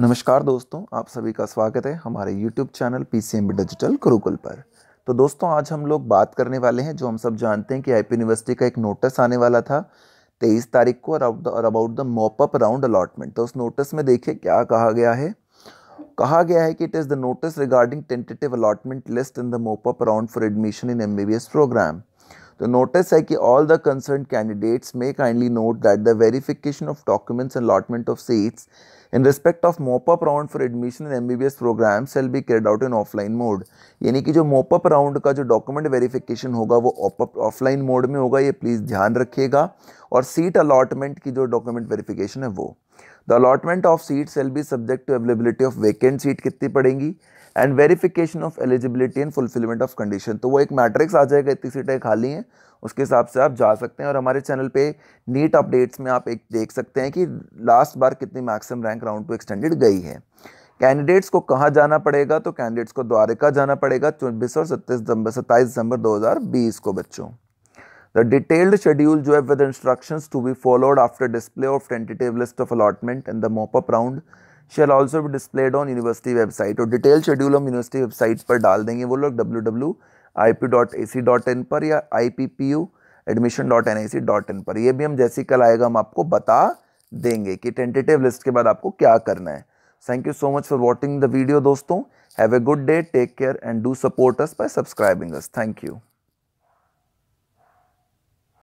नमस्कार दोस्तों आप सभी का स्वागत है हमारे YouTube channel P C digital Gurukul पर तो दोस्तों आज हम लोग बात करने वाले हैं जो हम सब जानते हैं कि आई यूनिवर्सिटी का एक नोटिस आने वाला था तेईस तारीख को और about the mop up round allotment तो उस नोटिस में देखिए क्या कहा गया है कहा गया है कि it is the notice regarding tentative allotment list in the mop up round for admission in M programme तो नोटिस है कि all the concern candidates may kindly note that the verification of documents allotment of seats in respect of mop up round for admission in M B B S programme shall be carried out in offline mode यानी कि जो mop-up round का जो document verification होगा वो offline mode में होगा ये प्लीज़ ध्यान रखिएगा और सीट अलॉटमेंट की जो डॉक्यूमेंट वेरिफिकेशन है वो the allotment of seat shall be subject to availability of vacant seat कितनी पड़ेंगी and verification of eligibility and fulfilment of condition तो वो एक मैट्रिक्स आ जाएगा इतनी सीटें खाली हैं उसके हिसाब से आप जा सकते हैं और हमारे चैनल पे नीट अपडेट्स में आप एक देख सकते हैं कि लास्ट बार कितनी maximum rank round two extended गई है कैंडिडेट्स को कहाँ जाना पड़ेगा तो कैंडिडेट्स को द्वारिका जाना पड़ेगा चौबीस और सत्ताईस दिसंबर सत्ताईस दिसंबर बीस को बच्चों द डिटेल्ड शेड्यूल जो है with instructions to be followed after display of tentative list of allotment and the mop up round shall also भी डिस्प्लेड ऑन यूनिवर्सिटी वेबसाइट और डिटेल शेड्यूल हम यूनिवर्सिटी वेबसाइट पर डाल देंगे वो लोग डब्ल्यू डब्ल्यू आई पर या आई पर ये भी हम जैसे कल आएगा हम आपको बता देंगे कि टेंटेटिव लिस्ट के बाद आपको क्या करना है thank you so much for watching the video दोस्तों have a good day take care and do support us by subscribing us thank you